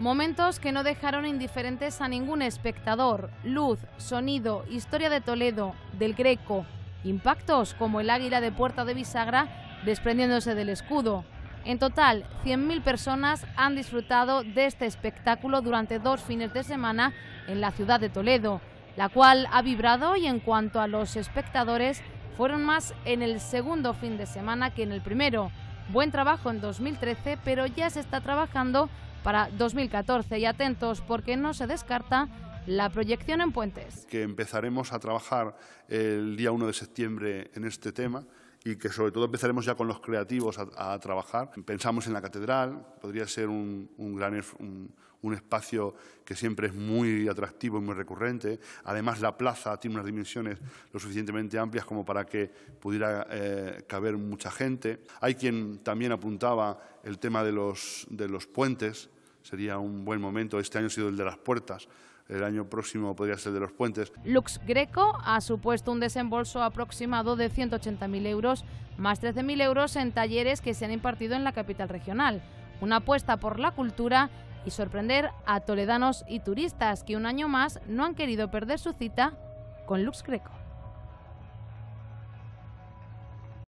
Momentos que no dejaron indiferentes a ningún espectador. Luz, sonido, historia de Toledo, del Greco. Impactos como el águila de puerta de bisagra desprendiéndose del escudo. En total, 100.000 personas han disfrutado de este espectáculo durante dos fines de semana en la ciudad de Toledo, la cual ha vibrado y en cuanto a los espectadores, fueron más en el segundo fin de semana que en el primero. Buen trabajo en 2013, pero ya se está trabajando para 2014 y atentos porque no se descarta la proyección en puentes. Que empezaremos a trabajar el día 1 de septiembre en este tema y que sobre todo empezaremos ya con los creativos a, trabajar. Pensamos en la catedral, podría ser un, un gran espacio que siempre es muy atractivo y muy recurrente. Además, la plaza tiene unas dimensiones lo suficientemente amplias como para que pudiera eh, caber mucha gente. Hay quien también apuntaba el tema de los, de los puentes sería un buen momento. Este año ha sido el de las puertas, el año próximo podría ser de los puentes. Lux Greco ha supuesto un desembolso aproximado de 180.000 euros, más 13.000 euros en talleres que se han impartido en la capital regional. Una apuesta por la cultura y sorprender a toledanos y turistas que un año más no han querido perder su cita con Lux Greco.